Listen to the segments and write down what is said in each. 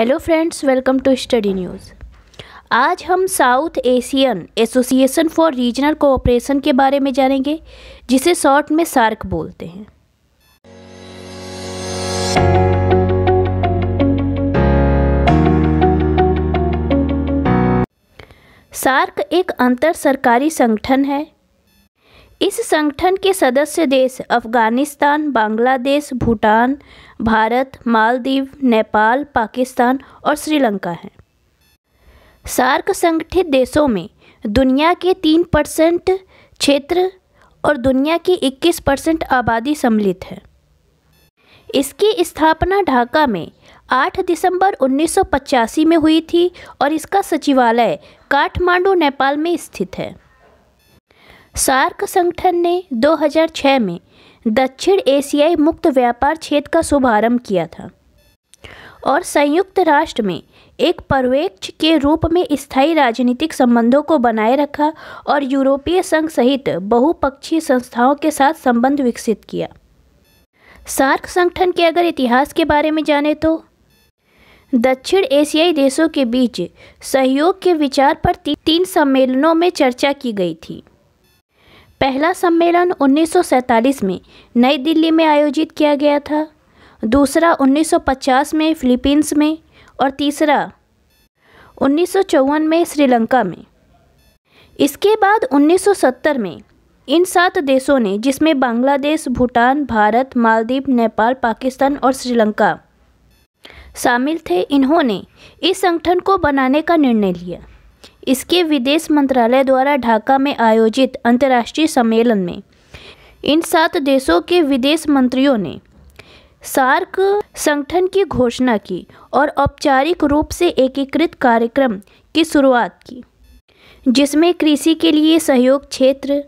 hello friends welcome to study news आज हम South Asian Association for Regional Cooperation के बारे में जानेंगे जिसे शॉर्ट में सार्क बोलते हैं सार्क एक अंतर सरकारी संगठन है इस संगठन के सदस्य देश अफगानिस्तान बांग्लादेश भूटान भारत मालदीव नेपाल पाकिस्तान और श्रीलंका हैं सार्क संगठित देशों में दुनिया के तीन परसेंट क्षेत्र और दुनिया की इक्कीस परसेंट आबादी सम्मिलित है इसकी स्थापना ढाका में 8 दिसंबर उन्नीस में हुई थी और इसका सचिवालय काठमांडू नेपाल में स्थित है सार्क संगठन ने 2006 में दक्षिण एशियाई मुक्त व्यापार क्षेत्र का शुभारंभ किया था और संयुक्त राष्ट्र में एक पर्यवेक्ष के रूप में स्थायी राजनीतिक संबंधों को बनाए रखा और यूरोपीय संघ सहित बहुपक्षीय संस्थाओं के साथ संबंध विकसित किया सार्क संगठन के अगर इतिहास के बारे में जाने तो दक्षिण एशियाई देशों के बीच सहयोग के विचार पर ती, तीन सम्मेलनों में चर्चा की गई थी पहला सम्मेलन 1947 में नई दिल्ली में आयोजित किया गया था दूसरा 1950 में फिलीपींस में और तीसरा उन्नीस में श्रीलंका में इसके बाद 1970 में इन सात देशों ने जिसमें बांग्लादेश भूटान भारत मालदीव नेपाल पाकिस्तान और श्रीलंका शामिल थे इन्होंने इस संगठन को बनाने का निर्णय लिया इसके विदेश मंत्रालय द्वारा ढाका में आयोजित अंतर्राष्ट्रीय सम्मेलन में इन सात देशों के विदेश मंत्रियों ने सार्क संगठन की घोषणा की और औपचारिक रूप से एकीकृत कार्यक्रम की शुरुआत की जिसमें कृषि के लिए सहयोग क्षेत्र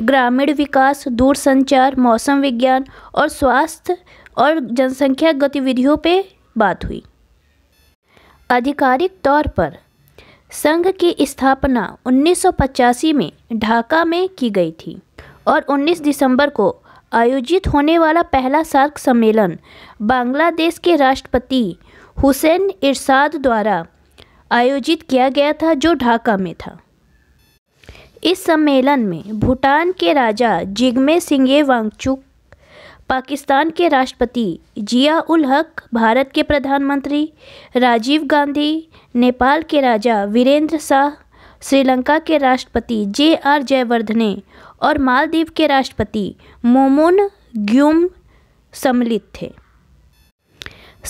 ग्रामीण विकास दूरसंचार मौसम विज्ञान और स्वास्थ्य और जनसंख्या गतिविधियों पर बात हुई आधिकारिक तौर पर संघ की स्थापना 1985 में ढाका में की गई थी और 19 दिसंबर को आयोजित होने वाला पहला सार्क सम्मेलन बांग्लादेश के राष्ट्रपति हुसैन इरशाद द्वारा आयोजित किया गया था जो ढाका में था इस सम्मेलन में भूटान के राजा जिग्मे सिंगे वांगचुक पाकिस्तान के राष्ट्रपति जिया उल हक भारत के प्रधानमंत्री राजीव गांधी नेपाल के राजा वीरेंद्र शाह श्रीलंका के राष्ट्रपति जे आर जयवर्धने और मालदीव के राष्ट्रपति मोमोन ग्यूम सम्मिलित थे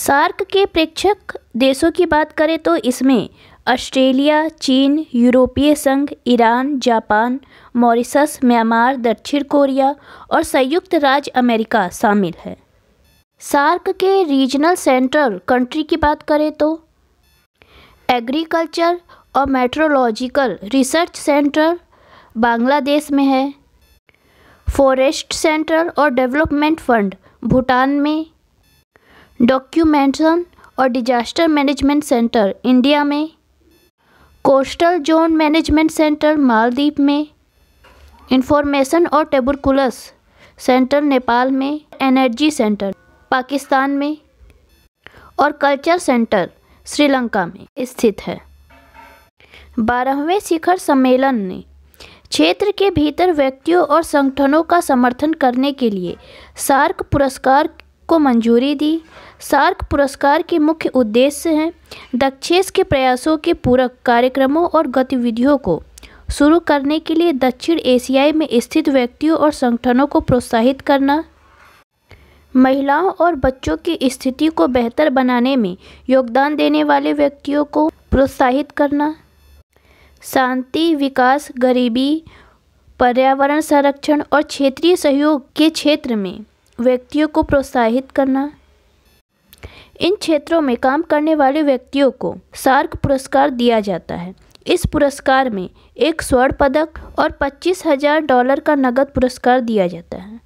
सार्क के प्रेक्षक देशों की बात करें तो इसमें ऑस्ट्रेलिया चीन यूरोपीय संघ ईरान जापान मॉरिसस म्यांमार दक्षिण कोरिया और संयुक्त राज्य अमेरिका शामिल है सार्क के रीजनल सेंट्रल कंट्री की बात करें तो एग्रीकल्चर और मेट्रोलॉजिकल रिसर्च सेंटर बांग्लादेश में है फॉरेस्ट सेंटर और डेवलपमेंट फंड भूटान में डॉक्यूमेंटन और डिजास्टर मैनेजमेंट सेंटर इंडिया में coastal zone management centre Maldives में इंफॉर्मेशन और टेबरकुलस सेंटर नेपाल में एनर्जी सेंटर पाकिस्तान में और कल्चर सेंटर श्रीलंका में स्थित है बारहवें शिखर सम्मेलन ने क्षेत्र के भीतर व्यक्तियों और संगठनों का समर्थन करने के लिए सार्क पुरस्कार को मंजूरी दी सार्क पुरस्कार के मुख्य उद्देश्य हैं दक्षेस के प्रयासों के पूरक कार्यक्रमों और गतिविधियों को शुरू करने के लिए दक्षिण एशियाई में स्थित व्यक्तियों और संगठनों को प्रोत्साहित करना महिलाओं और बच्चों की स्थिति को बेहतर बनाने में योगदान देने वाले व्यक्तियों को प्रोत्साहित करना शांति विकास गरीबी पर्यावरण संरक्षण और क्षेत्रीय सहयोग के क्षेत्र में व्यक्तियों को प्रोत्साहित करना इन क्षेत्रों में काम करने वाले व्यक्तियों को सार्क पुरस्कार दिया जाता है इस पुरस्कार में एक स्वर्ण पदक और पच्चीस हजार डॉलर का नगद पुरस्कार दिया जाता है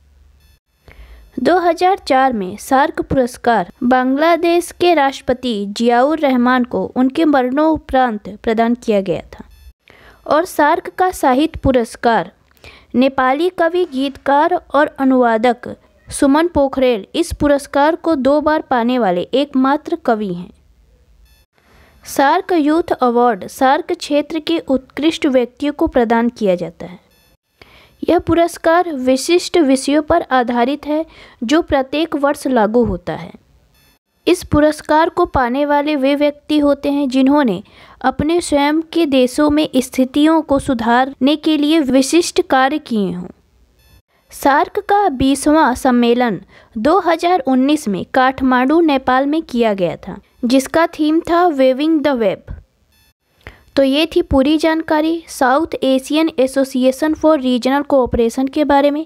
2004 में सार्क पुरस्कार बांग्लादेश के राष्ट्रपति जियाउर रहमान को उनके मरणोपरांत प्रदान किया गया था और सार्क का साहित्य पुरस्कार नेपाली कवि गीतकार और अनुवादक सुमन पोखरेल इस पुरस्कार को दो बार पाने वाले एकमात्र कवि हैं सार्क यूथ अवार्ड सार्क क्षेत्र के उत्कृष्ट व्यक्तियों को प्रदान किया जाता है यह पुरस्कार विशिष्ट विषयों पर आधारित है जो प्रत्येक वर्ष लागू होता है इस पुरस्कार को पाने वाले वे व्यक्ति होते हैं जिन्होंने अपने स्वयं के देशों में स्थितियों को सुधारने के लिए विशिष्ट कार्य किए हों सार्क का बीसवा सम्मेलन 2019 में काठमांडू नेपाल में किया गया था जिसका थीम था वेविंग द वेब तो ये थी पूरी जानकारी South Asian Association for Regional Cooperation के बारे में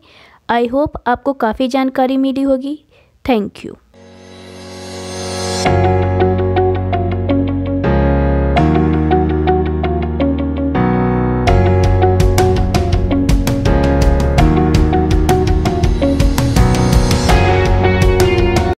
आई होप आपको काफ़ी जानकारी मिली होगी थैंक यू